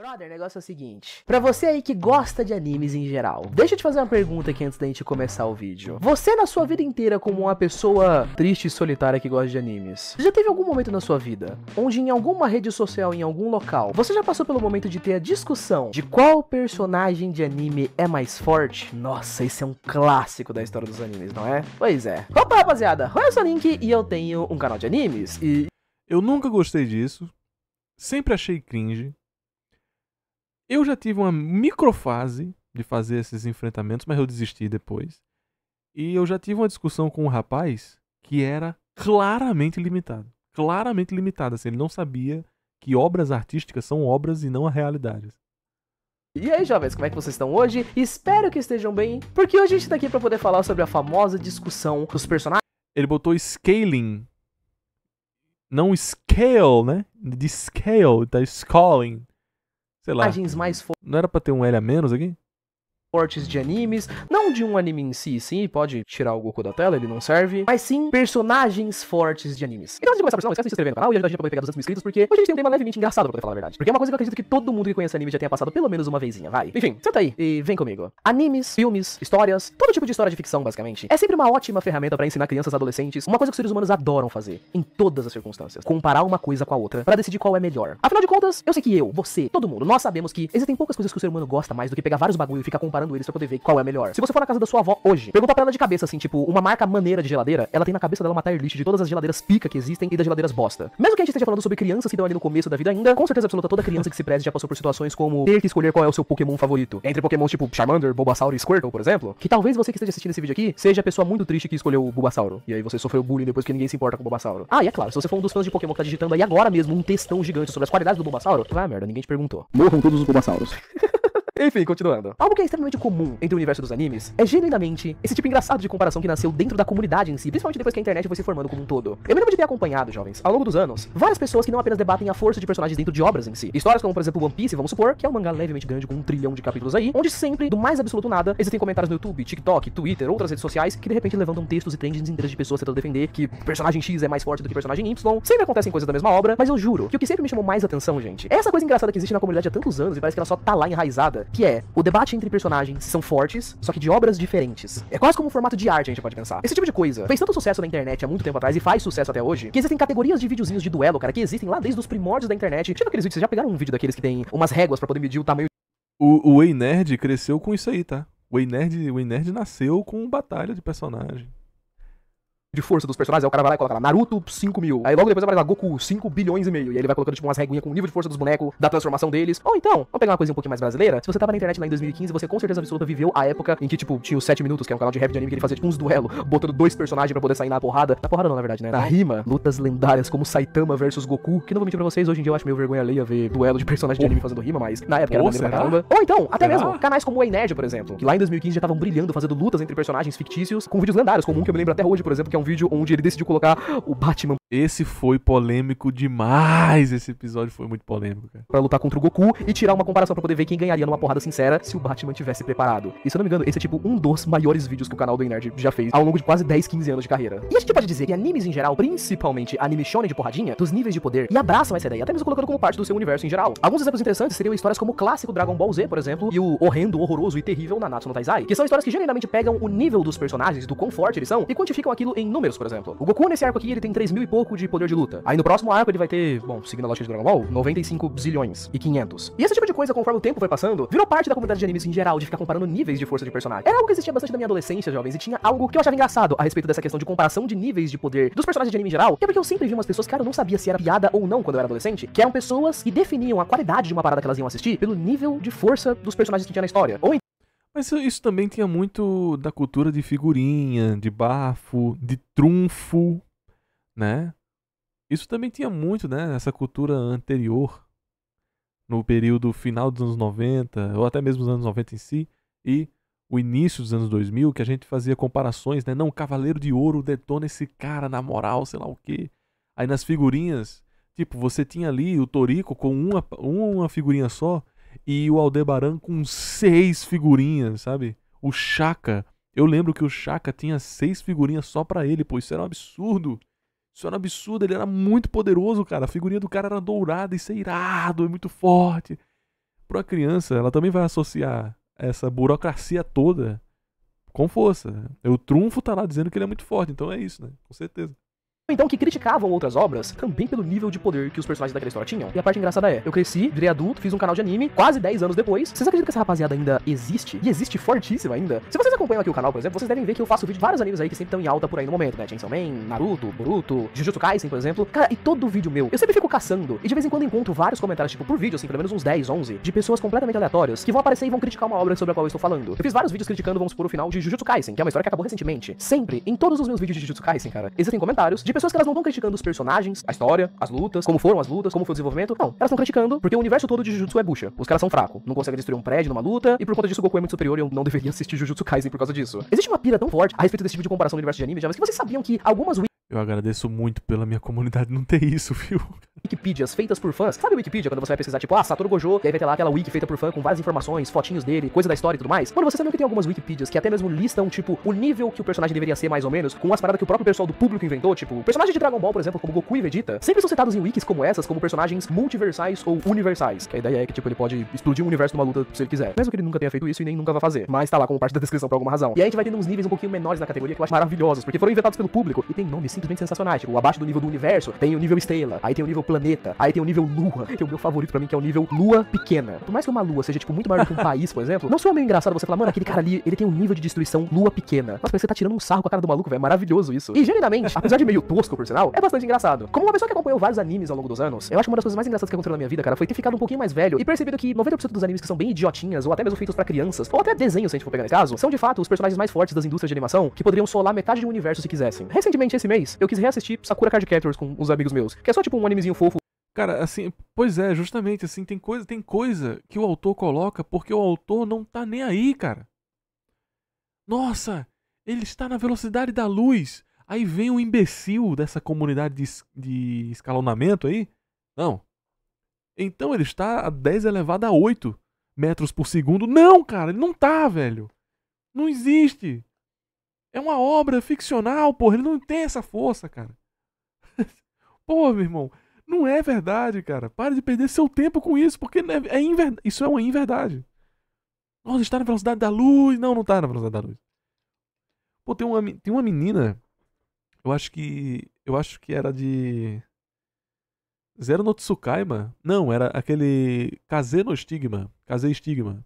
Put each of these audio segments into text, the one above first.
Brother, o negócio é o seguinte. Pra você aí que gosta de animes em geral, deixa eu te fazer uma pergunta aqui antes da gente começar o vídeo. Você, na sua vida inteira, como uma pessoa triste e solitária que gosta de animes, já teve algum momento na sua vida onde em alguma rede social, em algum local, você já passou pelo momento de ter a discussão de qual personagem de anime é mais forte? Nossa, esse é um clássico da história dos animes, não é? Pois é. Opa, rapaziada, eu sou Link e eu tenho um canal de animes e. Eu nunca gostei disso, sempre achei cringe eu já tive uma microfase de fazer esses enfrentamentos, mas eu desisti depois. E eu já tive uma discussão com um rapaz que era claramente limitado. Claramente limitado, assim, ele não sabia que obras artísticas são obras e não a realidades. E aí, jovens, como é que vocês estão hoje? Espero que estejam bem, porque hoje a gente tá aqui para poder falar sobre a famosa discussão dos personagens. Ele botou scaling. Não scale, né? De scale, tá scaling. Sei lá. mais Não era pra ter um L a menos aqui? cortes de animes, não de um anime em si, sim, pode tirar o Goku da tela, ele não serve, mas sim personagens fortes de animes. Então, antes de começar por isso, não esquece de se inscrever no canal e ajudar a gente a poder pegar 200 mil inscritos, porque hoje a gente tem um tema levemente engraçado, pra poder falar a verdade. Porque é uma coisa que eu acredito que todo mundo que conhece anime já tenha passado pelo menos uma vezinha, vai. Enfim, senta aí e vem comigo. Animes, filmes, histórias, todo tipo de história de ficção, basicamente, é sempre uma ótima ferramenta para ensinar crianças e adolescentes uma coisa que os seres humanos adoram fazer, em todas as circunstâncias, comparar uma coisa com a outra, para decidir qual é melhor. Afinal de contas, eu sei que eu, você, todo mundo, nós sabemos que existem poucas coisas que o ser humano gosta mais do que pegar vários bagulho e ficar comparando comparando eles pra poder ver qual é a melhor. Se você for na casa da sua avó hoje, perguntar pra ela de cabeça, assim, tipo, uma marca maneira de geladeira, ela tem na cabeça dela uma tier list de todas as geladeiras pica que existem e das geladeiras bosta. Mesmo que a gente esteja falando sobre crianças que estão ali no começo da vida ainda, com certeza absoluta toda criança que se preze já passou por situações como ter que escolher qual é o seu Pokémon favorito. Entre Pokémons tipo Charmander, Bulbasaur e Squirtle, por exemplo, que talvez você que esteja assistindo esse vídeo aqui seja a pessoa muito triste que escolheu o Bulbasauro. E aí você sofreu bullying depois que ninguém se importa com o Bulbasauro. Ah, e é claro, se você for um dos fãs de Pokémon que tá digitando aí agora mesmo um textão gigante sobre as qualidades do Bulbasauro, vai ah, merda, ninguém te perguntou. Morram todos os Bulbasauros. Enfim, continuando. Algo que é extremamente comum entre o universo dos animes é genuinamente esse tipo engraçado de comparação que nasceu dentro da comunidade em si, principalmente depois que a internet foi se formando como um todo. Eu me lembro de ter acompanhado, jovens, ao longo dos anos, várias pessoas que não apenas debatem a força de personagens dentro de obras em si. Histórias como, por exemplo, One Piece, vamos supor, que é um mangá levemente grande com um trilhão de capítulos aí, onde sempre, do mais absoluto nada, existem comentários no YouTube, TikTok, Twitter, outras redes sociais que de repente levantam textos e trends inteiras de pessoas tentando defender que personagem X é mais forte do que personagem Y. Sempre acontecem coisas da mesma obra, mas eu juro que o que sempre me chamou mais atenção, gente, é essa coisa engraçada que existe na comunidade há tantos anos e parece que ela só tá lá enraizada, que é o debate entre personagens são fortes, só que de obras diferentes. É quase como um formato de arte, a gente pode pensar. Esse tipo de coisa fez tanto sucesso na internet há muito tempo atrás e faz sucesso até hoje, que existem categorias de videozinhos de duelo, cara, que existem lá desde os primórdios da internet. Tipo aqueles vídeos, vocês já pegaram um vídeo daqueles que tem umas réguas para poder medir o tamanho. O, o Ei Nerd cresceu com isso aí, tá? O Ei Nerd, o Ei Nerd nasceu com batalha de personagem de força dos personagens, aí o cara vai lá e coloca lá, Naruto 5 mil. Aí logo depois aparece lá, Goku 5 bilhões e meio. E aí ele vai colocando, tipo, umas reguinhas com o nível de força dos bonecos, da transformação deles. Ou então, vamos pegar uma coisa um pouquinho mais brasileira. Se você tava na internet lá em 2015, você com certeza absoluta viveu a época em que, tipo, tinha os 7 minutos, que é um canal de rap de anime que ele fazia, tipo, uns duelos, botando dois personagens pra poder sair na porrada. Na porrada não, na verdade, né? Na rima, lutas lendárias como Saitama versus Goku, que não vou mentir pra vocês, hoje em dia eu acho meio vergonha alheia ver duelo de personagem de anime fazendo rima, mas na época era maneiro pra caramba. Ou então, até mesmo, canais como o Nerd, por exemplo, que lá em 2015 já estavam brilhando, fazendo lutas entre personagens fictícios com vídeos lendários, como um que eu me lembro até hoje, por exemplo, que é um vídeo onde ele decidiu colocar o Batman. Esse foi polêmico demais. Esse episódio foi muito polêmico, cara. Pra lutar contra o Goku e tirar uma comparação para poder ver quem ganharia numa porrada sincera se o Batman tivesse preparado. E se eu não me engano, esse é tipo um dos maiores vídeos que o canal do Nerd já fez ao longo de quase 10, 15 anos de carreira. E a gente pode dizer que animes em geral, principalmente anime shonen de porradinha, dos níveis de poder, e abraçam essa ideia, até mesmo colocando como parte do seu universo em geral. Alguns exemplos interessantes seriam histórias como o clássico Dragon Ball Z, por exemplo, e o horrendo, horroroso e terrível Nanatsu no Taizai, que são histórias que geralmente pegam o nível dos personagens, do quão forte eles são, e quantificam aquilo em números, por exemplo. O Goku nesse arco aqui, ele tem 3 mil e pouco de poder de luta. Aí no próximo arco ele vai ter, bom, seguindo a lógica de Dragon Ball, 95 bilhões e 500. E esse tipo de coisa, conforme o tempo foi passando, virou parte da comunidade de animes em geral, de ficar comparando níveis de força de personagem. Era algo que existia bastante na minha adolescência, jovens, e tinha algo que eu achava engraçado a respeito dessa questão de comparação de níveis de poder dos personagens de anime em geral, que é porque eu sempre vi umas pessoas, cara, eu não sabia se era piada ou não quando eu era adolescente, que eram pessoas que definiam a qualidade de uma parada que elas iam assistir pelo nível de força dos personagens que tinha na história. Ou mas isso também tinha muito da cultura de figurinha, de bafo, de trunfo, né? Isso também tinha muito, né? Essa cultura anterior, no período final dos anos 90, ou até mesmo os anos 90 em si, e o início dos anos 2000, que a gente fazia comparações, né? Não, Cavaleiro de Ouro detona esse cara na moral, sei lá o quê. Aí nas figurinhas, tipo, você tinha ali o Torico com uma, uma figurinha só, e o Aldebaran com seis figurinhas, sabe? O Chaka. Eu lembro que o Chaka tinha seis figurinhas só para ele, pô, isso era um absurdo. Isso era um absurdo, ele era muito poderoso, cara. A figurinha do cara era dourada, e é irado, é muito forte. Pra criança, ela também vai associar essa burocracia toda com força. O trunfo tá lá dizendo que ele é muito forte, então é isso, né? Com certeza então que criticavam outras obras também pelo nível de poder que os personagens daquela história tinham. E a parte engraçada é, eu cresci, virei adulto, fiz um canal de anime, quase 10 anos depois. Vocês acreditam que essa rapaziada ainda existe? E existe fortíssima ainda? Se vocês acompanham aqui o canal, por exemplo, vocês devem ver que eu faço vídeo de vários animes aí que sempre estão em alta por aí no momento, né? Chainsaw Man, Naruto, Boruto, Jujutsu Kaisen, por exemplo. Cara, e todo vídeo meu, eu sempre fico caçando e de vez em quando encontro vários comentários, tipo, por vídeo, assim, pelo menos uns 10, 11, de pessoas completamente aleatórias que vão aparecer e vão criticar uma obra sobre a qual eu estou falando. Eu fiz vários vídeos criticando, vamos supor, o final de Jujutsu Kaisen, que é uma história que acabou recentemente. Sempre, em todos os meus vídeos de Jujutsu Kaisen, cara, existem comentários de pessoas que elas não estão criticando os personagens, a história, as lutas, como foram as lutas, como foi o desenvolvimento. Não, elas estão criticando porque o universo todo de Jujutsu é bucha. Os caras são fracos, não conseguem destruir um prédio numa luta, e por conta disso o Goku é muito superior e eu não deveria assistir Jujutsu Kaisen por causa disso. Existe uma pira tão forte a respeito desse tipo de comparação do universo de anime, já, mas que vocês sabiam que algumas eu agradeço muito pela minha comunidade não ter isso, viu? Wikipedias feitas por fãs. Sabe Wikipedia quando você vai pesquisar, tipo, ah, Satoru Gojo, e aí vai ter lá aquela wiki feita por fã com várias informações, fotinhos dele, coisa da história e tudo mais? Mano, você sabe que tem algumas Wikipedias que até mesmo listam, tipo, o nível que o personagem deveria ser, mais ou menos, com as paradas que o próprio pessoal do público inventou, tipo, o personagem de Dragon Ball, por exemplo, como Goku e Vegeta, sempre são citados em wikis como essas como personagens multiversais ou universais. Que a ideia é que, tipo, ele pode explodir um universo numa luta se ele quiser. Mesmo que ele nunca tenha feito isso e nem nunca vai fazer. Mas tá lá como parte da descrição por alguma razão. E aí a gente vai tendo uns níveis um pouquinho menores na categoria que eu acho maravilhosos, porque foram inventados pelo público e tem nomes simplesmente sensacionais. Tipo, abaixo do nível do universo tem o nível estrela, aí tem o nível planeta, aí tem o nível lua, que é o meu favorito para mim, que é o nível lua pequena. Por mais que uma lua seja, tipo, muito maior do que um país, por exemplo, não sou meio engraçado você falar, mano, aquele cara ali, ele tem um nível de destruição lua pequena. Nossa, parece que você tá tirando um sarro com a cara do maluco, velho. É maravilhoso isso. E, genuinamente, apesar de meio tosco, por sinal, é bastante engraçado. Como uma pessoa que acompanhou vários animes ao longo dos anos, eu acho que uma das coisas mais engraçadas que aconteceu na minha vida, cara, foi ter ficado um pouquinho mais velho e percebido que 90% dos animes que são bem idiotinhas, ou até mesmo feitos para crianças, ou até desenhos, se a gente for pegar nesse caso, são de fato os personagens mais fortes das indústrias de animação que poderiam solar metade do universo se quisessem. Recentemente, esse mês, eu quis reassistir Sakura Card Captors com os amigos meus, que é só tipo um animezinho fofo Cara, assim, pois é, justamente, assim, tem coisa, tem coisa que o autor coloca porque o autor não tá nem aí, cara. Nossa, ele está na velocidade da luz. Aí vem um imbecil dessa comunidade de, de escalonamento aí? Não. Então ele está a 10 elevado a 8 metros por segundo. Não, cara, ele não tá, velho. Não existe. É uma obra ficcional, porra. Ele não tem essa força, cara. Pô, meu irmão, não é verdade, cara. Para de perder seu tempo com isso, porque é, é inver... isso é uma inverdade. Nossa, está na velocidade da luz. Não, não está na velocidade da luz. Pô, tem uma, tem uma menina, eu acho que. Eu acho que era de. Zero no Tsukaima? Não, era aquele. Kazeno no Stigma. Kaze Stigma.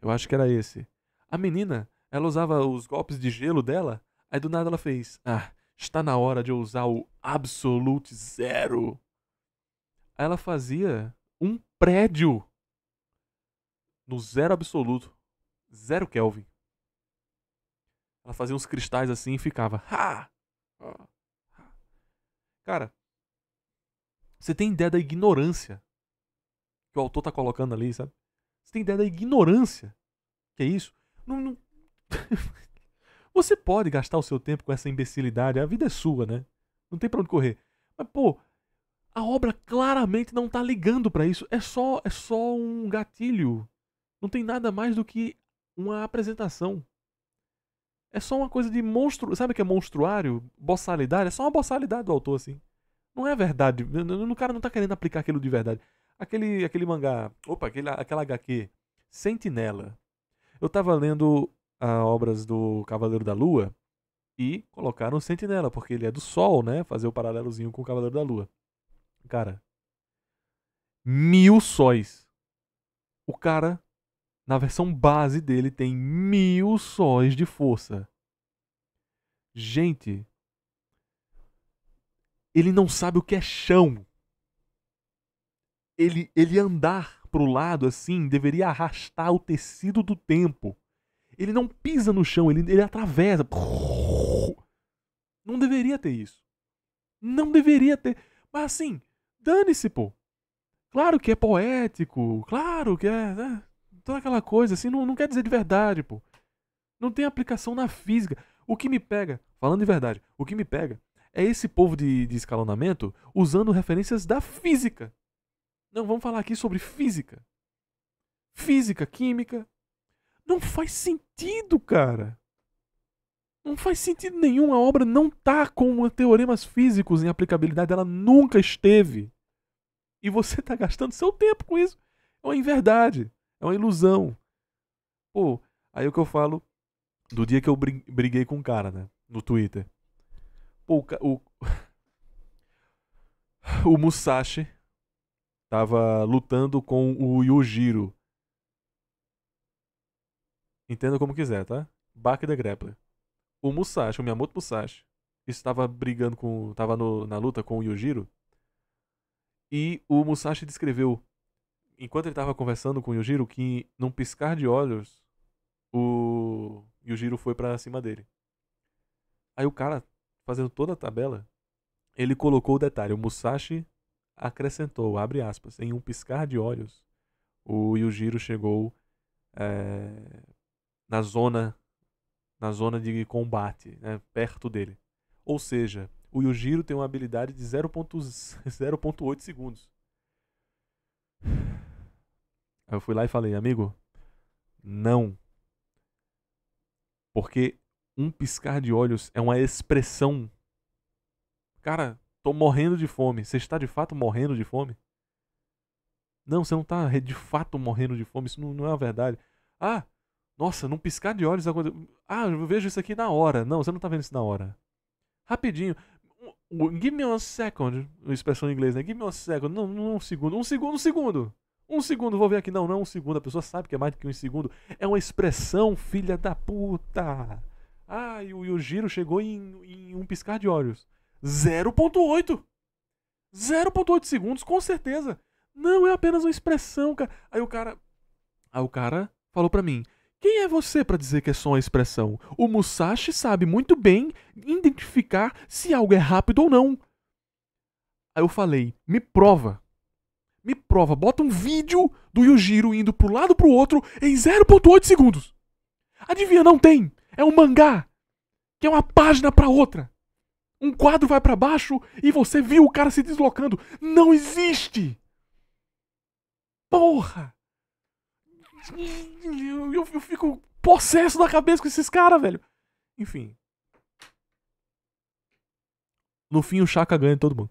Eu acho que era esse. A menina, ela usava os golpes de gelo dela, aí do nada ela fez: Ah, está na hora de eu usar o Absolute Zero. Aí ela fazia um prédio no zero absoluto, zero Kelvin. Ela fazia uns cristais assim e ficava. Ha! Cara, você tem ideia da ignorância que o autor tá colocando ali, sabe? Você tem ideia da ignorância que é isso? Não, não, Você pode gastar o seu tempo com essa imbecilidade, a vida é sua, né? Não tem pra onde correr. Mas, pô, a obra claramente não tá ligando para isso. É só, é só um gatilho. Não tem nada mais do que uma apresentação. É só uma coisa de monstro. Sabe o que é monstruário? Bossalidade? É só uma bossalidade do autor, assim. Não é verdade. O cara não tá querendo aplicar aquilo de verdade. Aquele, aquele mangá. Opa, aquele, aquela HQ. Sentinela. Eu tava lendo a obras do Cavaleiro da Lua e colocaram o Sentinela, porque ele é do Sol, né? Fazer o paralelozinho com o Cavaleiro da Lua. Cara, mil sóis. O cara, na versão base dele, tem mil sóis de força. Gente, ele não sabe o que é chão. Ele, ele andar pro lado assim deveria arrastar o tecido do tempo. Ele não pisa no chão, ele, ele atravessa. Não deveria ter isso. Não deveria ter. Mas assim, dane-se, pô. Claro que é poético, claro que é. Né? Toda aquela coisa, assim, não, não quer dizer de verdade, pô. Não tem aplicação na física. O que me pega, falando de verdade, o que me pega é esse povo de, de escalonamento usando referências da física. Não, vamos falar aqui sobre física. Física, química, não faz sentido, cara. Não faz sentido nenhum. A obra não tá com teoremas físicos em aplicabilidade. Ela nunca esteve. E você tá gastando seu tempo com isso. É uma inverdade. É uma ilusão. Pô, aí é o que eu falo do dia que eu briguei com um cara, né? No Twitter. Pô, o. O, o Musashi tava lutando com o Yujiro Entenda como quiser, tá? Baki the Grappler. O Musashi, o Miyamoto Musashi, estava brigando com. estava no, na luta com o Yujiro. E o Musashi descreveu, enquanto ele estava conversando com o Yujiro, que num piscar de olhos, o Yujiro foi para cima dele. Aí o cara, fazendo toda a tabela, ele colocou o detalhe. O Musashi acrescentou, abre aspas, em um piscar de olhos, o Yujiro chegou é, na zona na zona de combate, né, perto dele. Ou seja, o Yujiro tem uma habilidade de 0.8 segundos. Aí eu fui lá e falei, amigo, não. Porque um piscar de olhos é uma expressão. Cara, tô morrendo de fome. Você está de fato morrendo de fome? Não, você não está de fato morrendo de fome. Isso não, não é a verdade. Ah, nossa, num piscar de olhos aconteceu. Ah, eu vejo isso aqui na hora. Não, você não tá vendo isso na hora. Rapidinho. Give me one second. Expressão em inglês, né? Give me one second. Não, não um segundo. Um segundo, um segundo. Um segundo, vou ver aqui. Não, não é um segundo. A pessoa sabe que é mais do que um segundo. É uma expressão, filha da puta. Ah, e o, giro chegou em, em um piscar de olhos. 0.8. 0.8 segundos, com certeza. Não, é apenas uma expressão, cara. Aí o cara. Aí o cara falou pra mim. Quem é você para dizer que é só uma expressão? O Musashi sabe muito bem identificar se algo é rápido ou não. Aí eu falei: me prova. Me prova, bota um vídeo do Yujiro indo pro lado pro outro em 0.8 segundos. Adivinha, não tem. É um mangá. Que é uma página pra outra. Um quadro vai para baixo e você viu o cara se deslocando. Não existe! Porra! Eu, eu fico possesso da cabeça com esses caras, velho. Enfim. No fim, o Chaka ganha todo mundo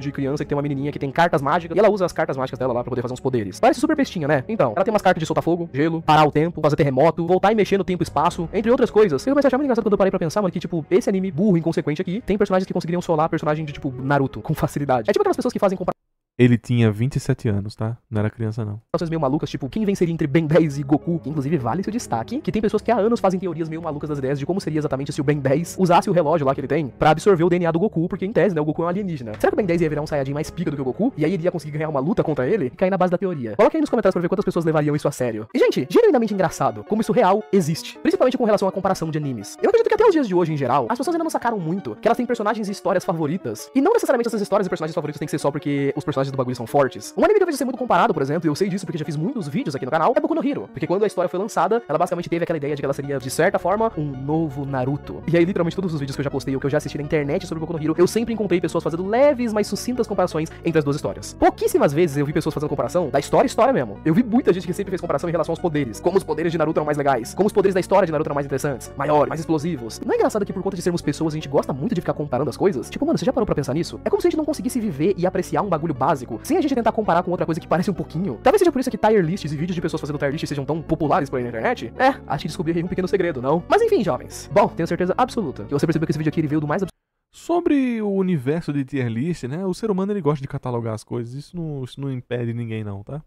de criança que tem uma menininha que tem cartas mágicas e ela usa as cartas mágicas dela lá pra poder fazer uns poderes. Parece super bestinha, né? Então, ela tem umas cartas de soltar fogo, gelo, parar o tempo, fazer terremoto, voltar e mexer no tempo e espaço, entre outras coisas. Eu comecei a achar muito engraçado quando eu parei pra pensar, mano, que tipo, esse anime burro, inconsequente aqui, tem personagens que conseguiriam solar personagem de tipo Naruto com facilidade. É tipo aquelas pessoas que fazem comparação. Ele tinha 27 anos, tá? Não era criança, não. Pessoas meio malucas, tipo, quem venceria entre Ben 10 e Goku? Que, inclusive, vale seu destaque, que tem pessoas que há anos fazem teorias meio malucas das ideias de como seria exatamente se o Ben 10 usasse o relógio lá que ele tem para absorver o DNA do Goku, porque em tese, né, o Goku é um alienígena. Será que o Ben 10 ia virar um Saiyajin mais pica do que o Goku? E aí ele ia conseguir ganhar uma luta contra ele? e cair na base da teoria. Coloca aí nos comentários pra ver quantas pessoas levariam isso a sério. E, gente, genuinamente engraçado como isso real existe. Principalmente com relação à comparação de animes. Eu acredito que até os dias de hoje, em geral, as pessoas ainda não sacaram muito que elas têm personagens e histórias favoritas. E não necessariamente essas histórias e personagens favoritos têm que ser só porque os personagens personagens do bagulho são fortes. Um anime que eu vejo ser muito comparado, por exemplo, e eu sei disso porque já fiz muitos vídeos aqui no canal, é Boku no Hero. Porque quando a história foi lançada, ela basicamente teve aquela ideia de que ela seria, de certa forma, um novo Naruto. E aí, literalmente, todos os vídeos que eu já postei ou que eu já assisti na internet sobre Boku no Hero, eu sempre encontrei pessoas fazendo leves, mas sucintas comparações entre as duas histórias. Pouquíssimas vezes eu vi pessoas fazendo comparação da história história mesmo. Eu vi muita gente que sempre fez comparação em relação aos poderes. Como os poderes de Naruto eram mais legais, como os poderes da história de Naruto eram mais interessantes, maiores, mais explosivos. Não é engraçado que por conta de sermos pessoas, a gente gosta muito de ficar comparando as coisas? Tipo, mano, você já parou pra pensar nisso? É como se a gente não conseguisse viver e apreciar um bagulho básico básico, sem a gente tentar comparar com outra coisa que parece um pouquinho. Talvez seja por isso que tier lists e vídeos de pessoas fazendo tier lists sejam tão populares por aí na internet. É, acho que descobri um pequeno segredo, não? Mas enfim, jovens. Bom, tenho certeza absoluta que você percebeu que esse vídeo aqui ele veio do mais absurdo. Sobre o universo de tier list, né? O ser humano ele gosta de catalogar as coisas. Isso não, isso não impede ninguém, não, tá?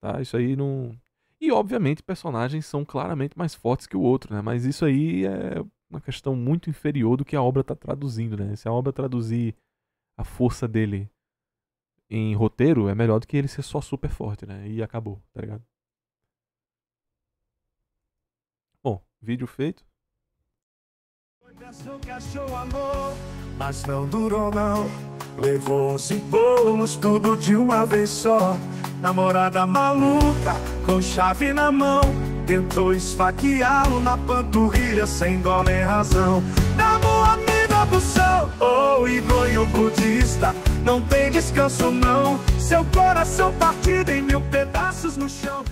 Tá? Isso aí não. E obviamente personagens são claramente mais fortes que o outro, né? Mas isso aí é uma questão muito inferior do que a obra tá traduzindo, né? Se a obra traduzir a força dele em roteiro é melhor do que ele ser só super forte, né? E acabou, tá ligado? Bom, vídeo feito. Coração que achou amor, mas não durou não. Levou os bolos, tudo de uma vez só. Namorada maluca, com chave na mão. Tentou esfaqueá-lo na panturrilha, sem dó nem razão. Namorada Sabução ou oh, banho budista Não tem descanso não Seu coração partido em mil pedaços no chão